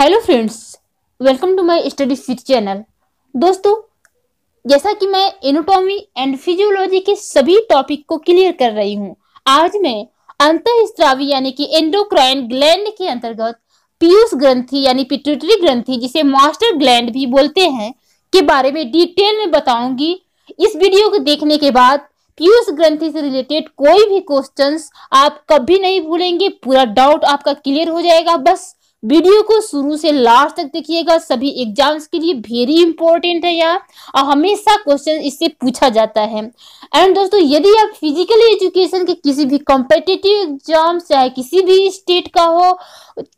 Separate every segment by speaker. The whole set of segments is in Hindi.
Speaker 1: hello friends welcome to my study fit channel दोस्तों जैसा कि मैं एनोटॉमी एंड फिजियोलॉजी के सभी टॉपिक को क्लियर कर रही हूँ आज मैं अंतःस्त्रावी यानी कि एंडोक्राइन ग्लैंड के अंतर्गत पीयूष ग्रंथि यानी पिट्यूटरी ग्रंथि जिसे मास्टर ग्लैंड भी बोलते हैं के बारे में डिटेल में बताऊंगी इस वीडियो को देखने के बाद पीयूष ग्रंथि से रिलेटेड कोई भी क्वेश्चंस आप कभी नहीं भूलेंगे पूरा डाउट आपका क्लियर हो जाएगा बस वीडियो को शुरू से लास्ट तक देखिएगा सभी एग्जाम्स के लिए वेरी इंपॉर्टेंट है यार और हमेशा क्वेश्चन इससे पूछा जाता है एंड दोस्तों यदि आप फिजिकल एजुकेशन के किसी भी कॉम्पिटेटिव एग्जाम चाहे किसी भी स्टेट का हो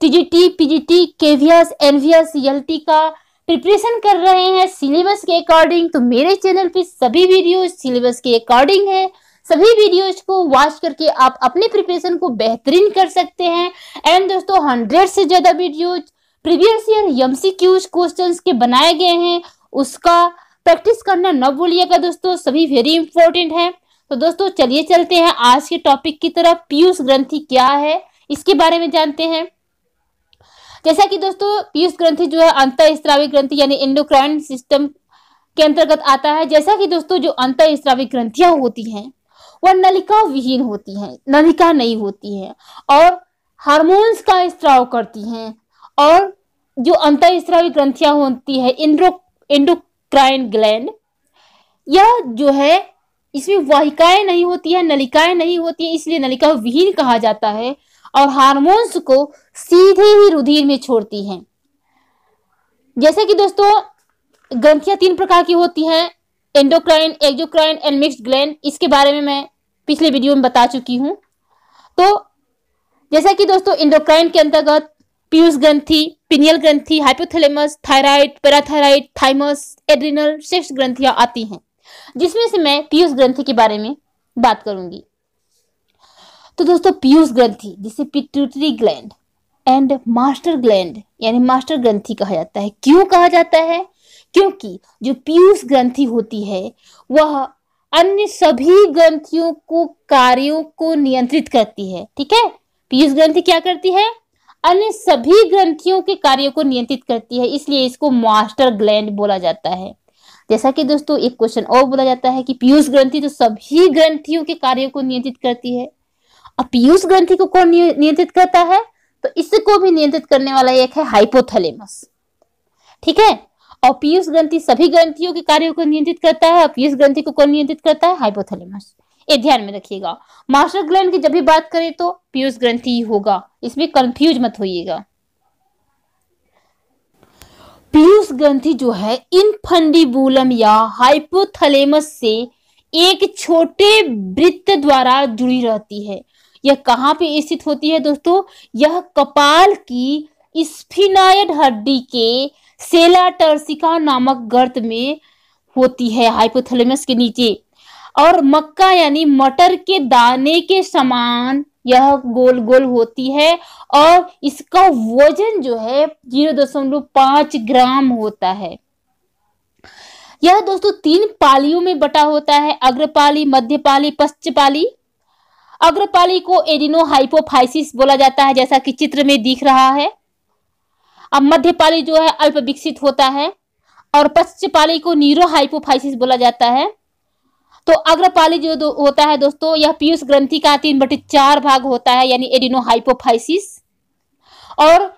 Speaker 1: TGT PGT KVS NVS CLT का प्रिपरेशन कर रहे हैं सिलेबस के अकॉर्डिंग तो मेरे चैनल पे सभी वीडियो सिलेबस के अकॉर्डिंग है सभी वीडियोज को वॉच करके आप अपने प्रिपरेशन को बेहतरीन कर सकते हैं एंड दोस्तों हंड्रेड से ज्यादा videos previous year MCQs questions के बनाए गए हैं उसका प्रैक्टिस करना न भूलिएगा दोस्तों सभी वेरी इंपॉर्टेंट है तो दोस्तों चलिए चलते हैं आज के टॉपिक की तरफ पीयूष ग्रंथि क्या है इसके बारे में जानते हैं जैसा कि दोस्तों पीयूष ग्रंथि जो है अंत स्त्रावी ग्रंथि यानी इंडोक्राइन सिस्टम के अंतर्गत आता है जैसा कि दोस्तों जो अंत स्त्रावी ग्रंथियां होती हैं वह नलिका विहीन होती हैं नलिका नहीं होती है और हार्मोन्स का स्त्राव करती हैं और जो अंतर स्त्रावी ग्रंथियां होती है इंड्रो इंडोक्राइन ग्लैंड यह जो है इसमें वाहिकाएं नहीं होती है नलिकाएं नहीं होती है इसलिए नलिका विहीन कहा जाता है और हार्मोन्स को सीधे ही रुधिर में छोड़ती हैं जैसे कि दोस्तों ग्रंथियां तीन प्रकार की होती हैं endocrine exocrine and mix gland इसके बारे में मैं पिछले वीडियो में बता चुकी हूं तो जैसा कि दोस्तों इंडोक्राइन के अंतर्गत पीयूष ग्रंथि पिनियल ग्रंथि hypothalamus thyroid parathyroid thymus adrenal शेष ग्रंथियां आती हैं जिसमें से मैं पीयूष ग्रंथि के बारे में बात करूंगी तो दोस्तों पीयूष ग्रंथि जिसे pituitary gland and master gland यानी मास्टर ग्रंथि कहा जाता है क्यों कहा जाता है क्योंकि जो पीयूष ग्रंथि होती है वह अन्य सभी ग्रंथियों को कार्यों को नियंत्रित करती है ठीक है पीयूष तो ग्रंथि क्या करती है अन्य सभी ग्रंथियों के कार्यों को नियंत्रित करती है इसलिए इसको मास्टर ग्लैंड बोला जाता है जैसा कि दोस्तों एक क्वेश्चन और बोला जाता है कि पीयूष ग्रंथि तो सभी ग्रंथियों के कार्यों को नियंत्रित करती है और पीयूष ग्रंथि को कौन नियंत्रित करता है तो इसको भी नियंत्रित करने वाला एक है हाइपोथलेमस ठीक है और पीयूष ग्रंथि सभी ग्रंथियों के कार्यों को नियंत्रित करता है और पीयूष ग्रंथि को कौन नियंत्रित करता है हाइपोथैलेमस ये ध्यान में रखिएगा मास्टर ग्लैंड की जब भी बात करें तो पीयूष ग्रंथि होगा इसमें कंफ्यूज मत होइएगा पीयूष ग्रंथि जो है इनफंडिबुलम या हाइपोथैलेमस से एक छोटे वृत्त द्वारा जुड़ी रहती है यह कहां पे स्थित होती है दोस्तों यह कपाल की स्फिनायड हड्डी के सेला टर्सिका नामक गर्त में होती है हाइपोथलेमस के नीचे और मक्का यानी मटर के दाने के समान यह गोल गोल होती है और इसका वजन जो है जीरो दशमलव पांच ग्राम होता है यह दोस्तों तीन पालियों में बटा होता है अग्रपाली मध्यपाली पश्चपाली अग्रपाली को एडिनो हाइपोफाइसिस बोला जाता है जैसा कि चित्र में दिख रहा है अब मध्यपाली जो है अल्प विकसित होता है और पाली को नीरो हाइपोफाइसिस बोला जाता है तो अग्रपाली जो होता है दोस्तों यह पीयूष ग्रंथि का तीन बटे चार भाग होता है यानी एडिनो हाइपोफाइसिस और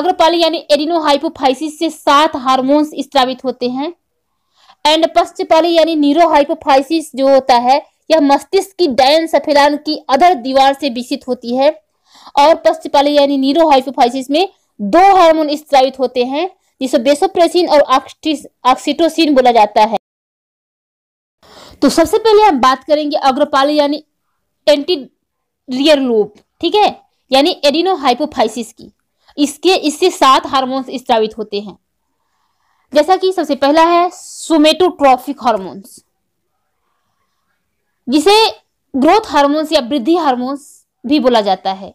Speaker 1: अग्रपाली यानी एडिनो हाइपोफाइसिस से सात हार्मोन्स स्त्रावित होते हैं एंड पाली यानी नीरो हाइपोफाइसिस जो होता है यह मस्तिष्क की डायन सफेदान की अधर दीवार से विकसित होती है और पाली यानी नीरो हाइपोफाइसिस में दो हार्मोन स्त्रावित होते हैं जिसे बेसोप्रेसिन और ऑक्सीटोसिन बोला जाता है तो सबसे पहले हम बात करेंगे अग्रपाल यानी एंटीरियर लूप ठीक है यानी एडिनो हाइपोफाइसिस की इसके इससे सात हार्मोन स्त्रावित होते हैं जैसा कि सबसे पहला है सोमेटोट्रॉफिक हार्मोन्स जिसे ग्रोथ हार्मोन्स या वृद्धि हार्मोन्स भी बोला जाता है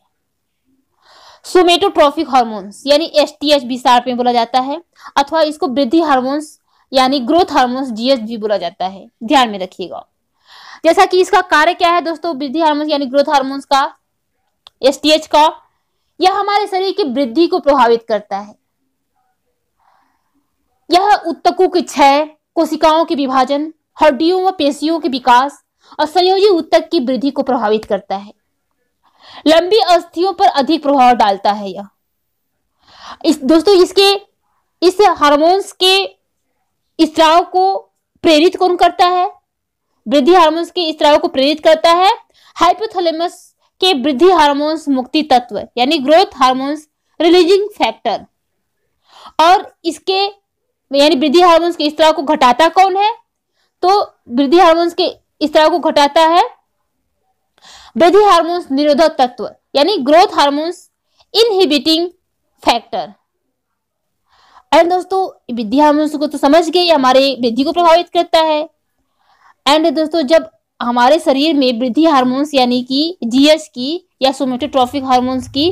Speaker 1: सोमेटोट्रॉफिक हार्मोन्स यानी एस टी एच बी सार्प में बोला जाता है अथवा इसको वृद्धि हार्मोन्स यानी ग्रोथ हार्मोन्स जीएच भी बोला जाता है ध्यान में रखिएगा जैसा कि इसका कार्य क्या है दोस्तों वृद्धि हार्मोन्स यानी ग्रोथ हार्मोन्स का एस टी एच का यह हमारे शरीर की वृद्धि को प्रभावित करता है यह उत्तकों के क्षय कोशिकाओं के विभाजन हड्डियों व पेशियों के विकास और संयोजी उत्तक की वृद्धि को प्रभावित करता है लंबी अस्थियों पर अधिक प्रभाव डालता है यह इस दोस्तों इसके इस हार्मोन्स के स्त्राव को प्रेरित कौन करता है वृद्धि हार्मोन्स के स्त्राव को प्रेरित करता है हाइपोथलेमस के वृद्धि हार्मोन्स मुक्ति तत्व यानी ग्रोथ हार्मोन्स रिलीजिंग फैक्टर और इसके यानी वृद्धि हार्मोन्स के स्त्राव को घटाता कौन है तो वृद्धि हार्मोन्स के स्त्राव को घटाता है वृद्धि हार्मोन्स निरोधक तत्व यानी growth hormones inhibiting factor and दोस्तों वृद्धि हार्मोन्स को तो समझ गए हमारे वृद्धि को प्रभावित करता है एंड दोस्तों जब हमारे शरीर में वृद्धि हार्मोन्स यानी कि जीएस की या सोमेटोट्रॉफिक हार्मोन्स की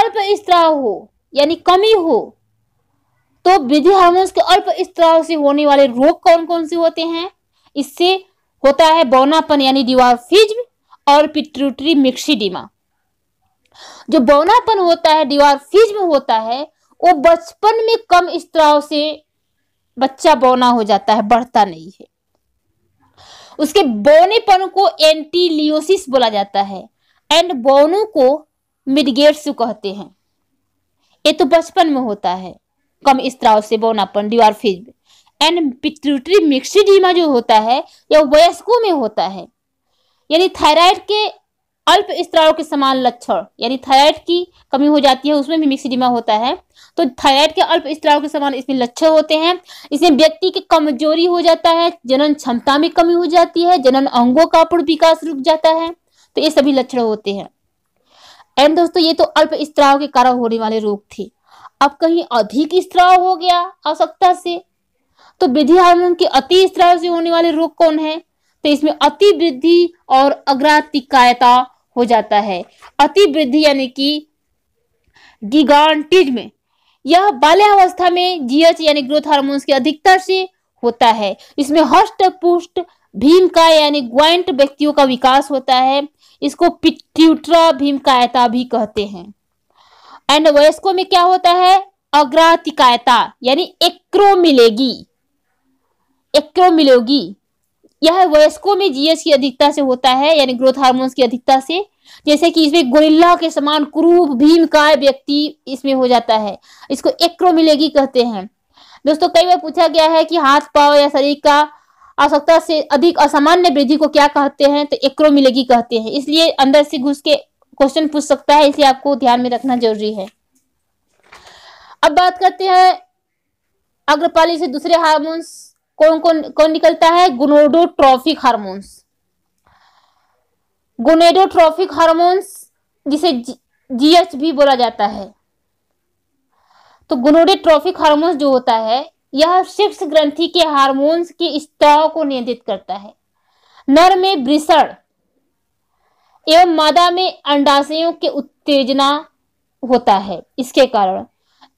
Speaker 1: अल्प स्त्राव हो यानी कमी हो तो वृद्धि हार्मोन्स के अल्प स्त्राव से होने वाले रोग कौन कौन से होते हैं इससे होता है बौनापन यानी डिवाफिज्म और पिट्यूटरी मिक्सीडिमा जो बौनापन होता है डिवार्फिज्म होता है वो बचपन में कम स्त्राव से बच्चा बौना हो जाता है बढ़ता नहीं है उसके बौनेपन को एंटीलियोसिस बोला जाता है एंड बौनों को मिडगेट्स कहते हैं ये तो बचपन में होता है कम स्त्राव से बौनापन डिवार्फिज्म एंड पिट्यूटरी मिक्सिडीमा जो होता है यह वयस्कों में होता है यानी थायराइड के अल्प स्त्राव के समान लक्षण यानी थायराइड की कमी हो जाती है उसमें भी मिक्सिडिमा होता है तो थायराइड के अल्प स्त्राव के समान इसमें लक्षण होते हैं इसमें व्यक्ति की कमजोरी हो जाता है जनन क्षमता में कमी हो जाती है जनन अंगों का पूर्ण विकास रुक जाता है तो ये सभी लक्षण होते हैं एंड दोस्तों ये तो अल्प स्त्राव के कारण होने वाले रोग थे अब कहीं अधिक स्त्राव हो गया आवश्यकता से तो विधि हार्मोन के अति स्त्राव से होने वाले रोग कौन है तो इसमें अति वृद्धि और अग्रातिकायता हो जाता है अति वृद्धि यानी कि गिगांटिज्म यह बाल्यावस्था में जीएच यानी ग्रोथ हार्मोन्स की अधिकता से होता है इसमें हष्ट पुष्ट भीमकाय यानी ग्वाइंट व्यक्तियों का विकास होता है इसको पिट्यूट्रा भीमकायता भी कहते हैं एंड वयस्कों में क्या होता है अग्रातिकायता यानी एक्रो मिलेगी एक्रो मिलेगी यह वयस्कों में जीएस की अधिकता से होता है यानी ग्रोथ हार्मोन्स की अधिकता से जैसे कि इसमें गोरिल्ला के समान क्रूप भीमकाय व्यक्ति इसमें हो जाता है इसको एक्रोमिलेगी कहते हैं दोस्तों कई बार पूछा गया है कि हाथ पाव या शरीर का आवश्यकता से अधिक असामान्य वृद्धि को क्या कहते हैं तो एक्रोमिलेगी मिलेगी कहते हैं इसलिए अंदर से घुस के क्वेश्चन पूछ सकता है इसलिए आपको ध्यान में रखना जरूरी है अब बात करते हैं अग्रपाली से दूसरे हार्मोन्स कौन कौन कौन निकलता है गुनोडोट्रॉफिक हार्मोन्स गुनेडोट्रॉफिक हार्मोन्स जिसे जीएच भी बोला जाता है तो गुनोडोट्रॉफिक हार्मोन्स जो होता है यह सेक्स ग्रंथि के हार्मोन्स के स्तर को नियंत्रित करता है नर में वृषण एवं मादा में अंडाशयों के उत्तेजना होता है इसके कारण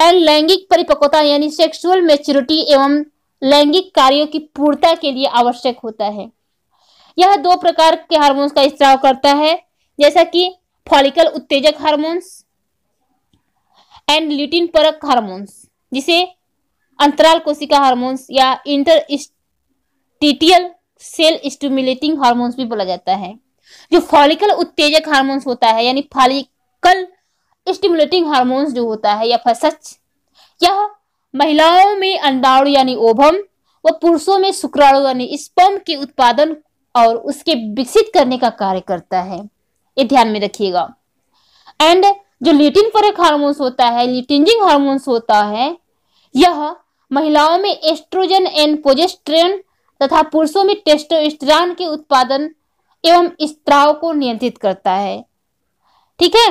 Speaker 1: एंड लैंगिक परिपक्वता यानी सेक्सुअल मेच्योरिटी एवं लैंगिक कार्यों की पूर्णता के लिए आवश्यक होता है यह दो प्रकार के हार्मोन्स का स्त्राव करता है जैसा कि फॉलिकल उत्तेजक हार्मोन्स एंड ल्यूटिन परक हार्मोन्स जिसे अंतराल कोशिका हार्मोन्स या interstitial cell stimulating hormones भी बोला जाता है जो फॉलिकल उत्तेजक हार्मोन्स होता है यानी फॉलिकल स्टिमुलेटिंग हार्मोन्स जो होता है या फसच यह महिलाओं में अंडाणु यानी ओभम व पुरुषों में शुक्राणु यानी स्पम के उत्पादन और उसके विकसित करने का कार्य करता है ये ध्यान में रखिएगा एंड जो लिटिन फरक हार्मोन्स होता है लिटिंजिंग हार्मोन्स होता है यह महिलाओं में एस्ट्रोजन एंड पोजेस्ट्रेन तथा पुरुषों में टेस्टोस्टेरॉन के उत्पादन एवं स्त्राव को नियंत्रित करता है ठीक है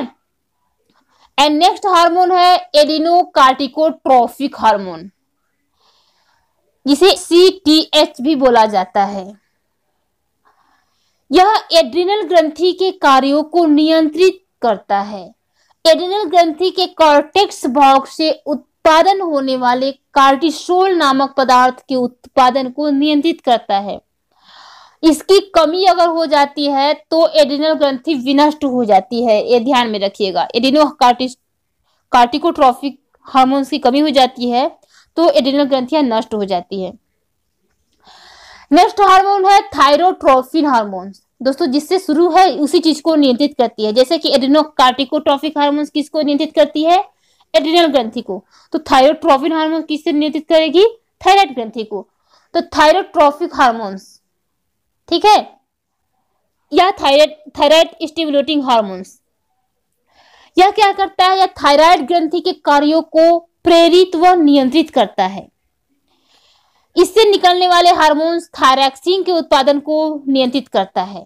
Speaker 1: एंड नेक्स्ट हार्मोन है एडिनो कार्टिकोट्रोफिक हार्मोन जिसे सी टी एच भी बोला जाता है यह एड्रिनल ग्रंथि के कार्यों को नियंत्रित करता है एड्रिनल ग्रंथि के कॉर्टेक्स भाग से उत्पादन होने वाले कार्टिसोल नामक पदार्थ के उत्पादन को नियंत्रित करता है इसकी कमी अगर हो जाती है तो एडिनल ग्रंथि विनष्ट हो जाती है ये ध्यान में रखिएगा एडिनो कार्टिकोट्रॉफिक हार्मोन्स की कमी हो जाती है तो एडिनल ग्रंथियां नष्ट हो जाती है नेक्स्ट हार्मोन है थायरोट्रोफिन हार्मोन्स दोस्तों जिससे शुरू है उसी चीज को नियंत्रित करती है जैसे कि एडिनो कार्टिकोट्रॉफिक हार्मोन किसको नियंत्रित करती है एडिनल ग्रंथि को तो थायरोट्रोफिन हार्मोन किससे नियंत्रित करेगी थायराइड ग्रंथि को तो थायरोट्रोफिक हार्मोन्स ठीक है या थायराइड थायराइड स्टिमुलेटिंग हार्मोन्स यह क्या करता है यह थायराइड ग्रंथि के कार्यों को प्रेरित व नियंत्रित करता है इससे निकलने वाले हार्मोन्स थायरैक्सिन के उत्पादन को नियंत्रित करता है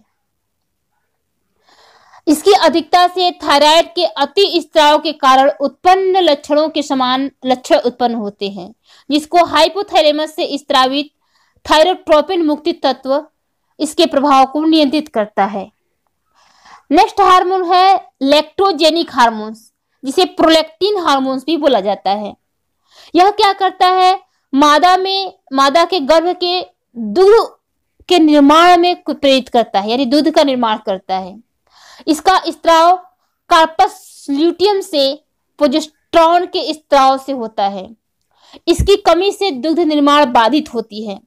Speaker 1: इसकी अधिकता से थायराइड के अति स्त्राव के कारण उत्पन्न लक्षणों के समान लक्षण उत्पन्न होते हैं जिसको हाइपोथैलेमस से स्त्रावित थायरोट्रोपिन मुक्ति तत्व इसके प्रभाव को नियंत्रित करता है नेक्स्ट हार्मोन है लेक्टोजेनिक हार्मोन्स जिसे प्रोलेक्टिन हार्मोन्स भी बोला जाता है यह क्या करता है मादा में मादा के गर्भ के दूध के निर्माण में प्रेरित करता है यानी दूध का निर्माण करता है इसका स्त्राव कार्पस ल्यूटियम से प्रोजेस्ट्रॉन के स्त्राव से होता है इसकी कमी से दुग्ध निर्माण बाधित होती है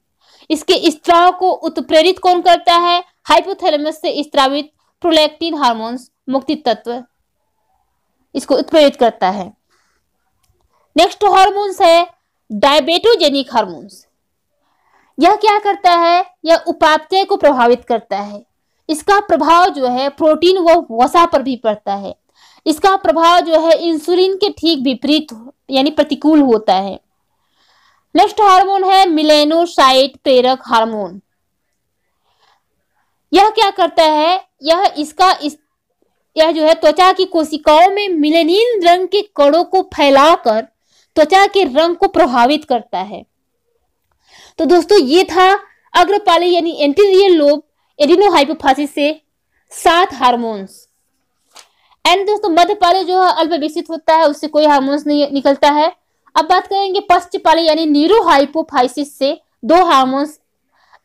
Speaker 1: इसके स्त्राव को उत्प्रेरित कौन करता है हाइपोथैलेमस से स्त्रावित प्रोलेक्टिन हार्मोन्स मुक्ति तत्व इसको उत्प्रेरित करता है नेक्स्ट हार्मोन्स है डायबेटोजेनिक हार्मोन्स यह क्या करता है यह उपापचय को प्रभावित करता है इसका प्रभाव जो है प्रोटीन व वसा पर भी पड़ता है इसका प्रभाव जो है इंसुलिन के ठीक विपरीत यानी प्रतिकूल होता है नेक्स्ट हार्मोन है मिलेनोसाइट प्रेरक हार्मोन यह क्या करता है यह इसका इस यह जो है त्वचा की कोशिकाओं में मिलेनिन रंग के कणों को फैलाकर त्वचा के रंग को प्रभावित करता है तो दोस्तों ये था अग्रपाली यानी एंटीरियर लोब एडिनोहाइपोफासिस से सात हार्मोन्स एंड दोस्तों मध्यपाले जो है अल्प विकसित होता है उससे कोई हार्मोन्स नहीं निकलता है अब बात करेंगे पश्चिपाली यानी नीरू हाइपोफाइसिस से दो हार्मोन्स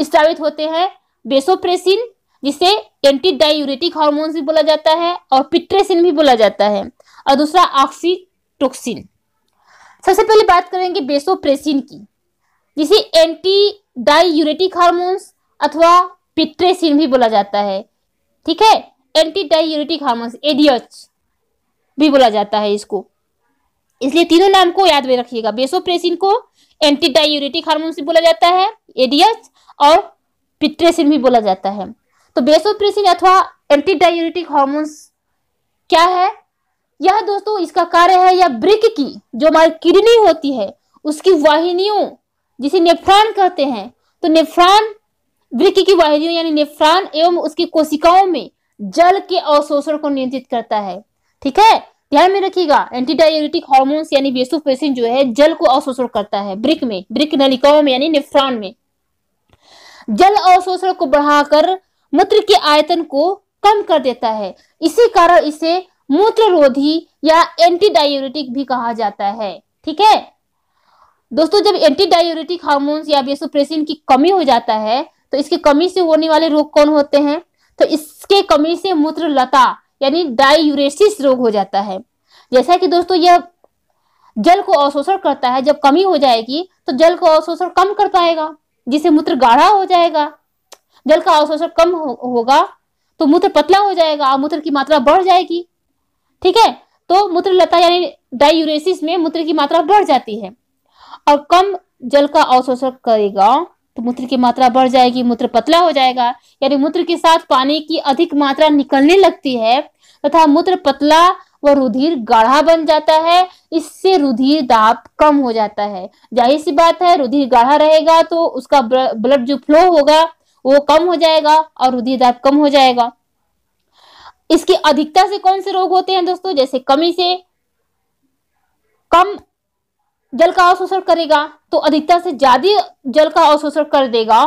Speaker 1: स्थापित होते हैं बेसोप्रेसिन जिसे एंटी डायूरेटिक हार्मोन भी बोला जाता है और पिट्रेसिन भी बोला जाता है और दूसरा ऑक्सीटोक्सिन सबसे पहले बात करेंगे बेसोप्रेसिन की जिसे एंटी डायूरेटिक हार्मोन्स अथवा पिट्रेसिन भी बोला जाता है ठीक है एंटी डायूरेटिक हार्मोन्स एडीएच भी बोला जाता है इसको इसलिए तीनों नाम को याद में रखिएगा बेसोप्रेसिन को एंटी डायूरेटिक हार्मोन से बोला जाता है एडीएच और पिट्रेसिन भी बोला जाता है तो बेसोप्रेसिन अथवा एंटी डायूरेटिक हार्मोन क्या है यह दोस्तों इसका कार्य है या ब्रिक की जो हमारी किडनी होती है उसकी वाहिनियों जिसे नेफ्रॉन कहते हैं तो नेफ्रॉन ब्रिक की वाहिनियों यानी नेफ्रॉन एवं उसकी कोशिकाओं में जल के अवशोषण को नियंत्रित करता है ठीक है ध्यान में रखिएगा एंटीडायरेटिक हार्मोन्स यानी वेसोफेसिन जो है जल को अवशोषण करता है ब्रिक में ब्रिक नलिकाओं में यानी निफ्रॉन में जल अवशोषण को बढ़ाकर मूत्र के आयतन को कम कर देता है इसी कारण इसे मूत्र रोधी या एंटीडायोरेटिक भी कहा जाता है ठीक है दोस्तों जब एंटीडायोरेटिक हार्मोन्स या बेसोप्रेसिन की कमी हो जाता है तो इसकी कमी से होने वाले रोग कौन होते हैं तो इसके कमी से मूत्र लता यानी डायूरेसिस रोग हो जाता है जैसा कि दोस्तों यह जल को अवशोषण करता है जब कमी हो जाएगी तो जल को अवशोषण कम कर पाएगा जिससे मूत्र गाढ़ा हो जाएगा जल का अवशोषण कम हो, होगा तो मूत्र पतला हो जाएगा और मूत्र की मात्रा बढ़ जाएगी ठीक है तो मूत्र लता यानी डायूरेसिस में मूत्र की मात्रा बढ़ जाती है और कम जल का अवशोषण करेगा तो मूत्र की मात्रा बढ़ जाएगी मूत्र पतला हो जाएगा यानी मूत्र के साथ पानी की अधिक मात्रा निकलने लगती है तथा मूत्र पतला व रुधिर गाढ़ा बन जाता है इससे रुधिर दाब कम हो जाता है जाहिर सी बात है रुधिर गाढ़ा रहेगा तो उसका ब्लड जो फ्लो होगा वो कम हो जाएगा और रुधिर दाब कम हो जाएगा इसकी अधिकता से कौन से रोग होते हैं दोस्तों जैसे कमी से कम जल का अवशोषण करेगा तो अधिकता से ज्यादा जल का अवशोषण कर देगा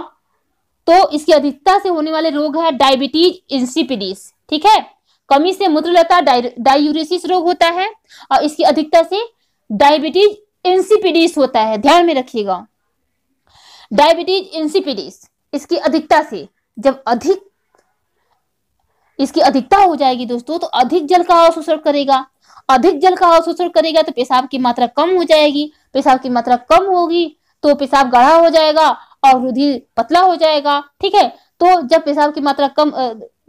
Speaker 1: तो इसकी अधिकता से होने वाले रोग है डायबिटीज इंसिपिडिस ठीक है कमी से मूत्रलता डायूरेसिस रोग होता है और इसकी अधिकता से डायबिटीज इंसिपिडिस होता है ध्यान में रखिएगा डायबिटीज इंसिपिडिस इसकी अधिकता से जब अधिक इसकी अधिकता हो जाएगी दोस्तों तो अधिक जल का अवशोषण करेगा अधिक जल का अवशोषण करेगा तो पेशाब की मात्रा कम हो जाएगी पेशाब की मात्रा कम होगी तो पेशाब गाढ़ा हो जाएगा और रुधिर पतला हो जाएगा ठीक है तो जब पेशाब की मात्रा कम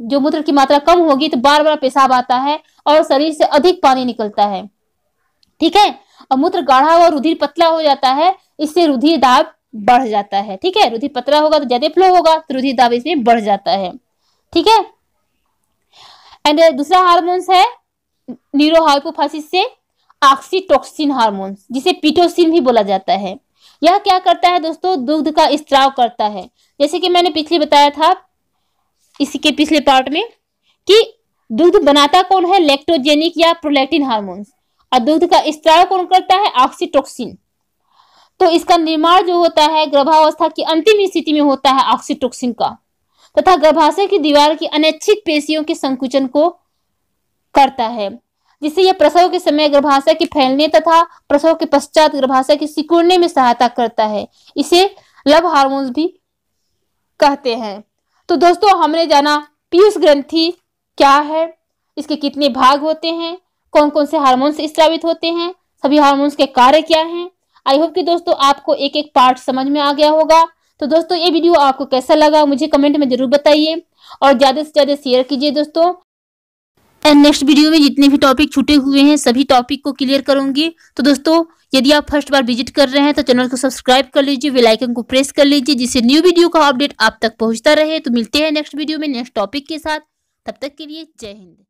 Speaker 1: जो मूत्र की मात्रा कम होगी तो बार बार पेशाब आता है और शरीर से अधिक पानी निकलता है ठीक है और मूत्र गाढ़ा और रुधिर पतला हो जाता है इससे रुधिर दाब बढ़ जाता है ठीक है रुधिर पतला होगा तो ज्यादा फ्लो होगा तो रुधिर दाब इसमें बढ़ जाता है ठीक है एंड दूसरा हार्मोन्स है न्यूरोहाइपोफासिस से ऑक्सीटोक्सिन हार्मोन्स जिसे पीटोसिन भी बोला जाता है यह क्या करता है दोस्तों दुग्ध का स्त्राव करता है जैसे कि मैंने पिछले बताया था इसी के पिछले पार्ट में कि दुग्ध बनाता कौन है लेक्टोजेनिक या प्रोलेक्टिन हार्मोन और दुग्ध का स्त्राव कौन करता है ऑक्सीटोक्सिन तो इसका निर्माण जो होता है गर्भावस्था की अंतिम स्थिति में होता है ऑक्सीटोक्सिन का तथा गर्भाशय की दीवार की अनैच्छिक पेशियों के संकुचन को करता है जिससे यह प्रसव के समय गर्भाशय के फैलने तथा प्रसव के पश्चात गर्भाशय के सिकुड़ने में सहायता करता है इसे लव हार्मोन्स भी कहते हैं तो दोस्तों हमने जाना पीयूष ग्रंथि क्या है इसके कितने भाग होते हैं कौन कौन से हार्मोन्स स्त्रावित होते हैं सभी हार्मोन्स के कार्य क्या हैं आई होप कि दोस्तों आपको एक एक पार्ट समझ में आ गया होगा तो दोस्तों ये वीडियो आपको कैसा लगा मुझे कमेंट में जरूर बताइए और ज़्यादा से ज़्यादा शेयर कीजिए दोस्तों एंड नेक्स्ट वीडियो में जितने भी टॉपिक छूटे हुए हैं सभी टॉपिक को क्लियर करूंगी तो दोस्तों यदि आप फर्स्ट बार विजिट कर रहे हैं तो चैनल को सब्सक्राइब कर लीजिए बेल आइकन को प्रेस कर लीजिए जिससे न्यू वीडियो का अपडेट आप तक पहुंचता रहे तो मिलते हैं नेक्स्ट वीडियो में नेक्स्ट टॉपिक के साथ तब तक के लिए जय हिंद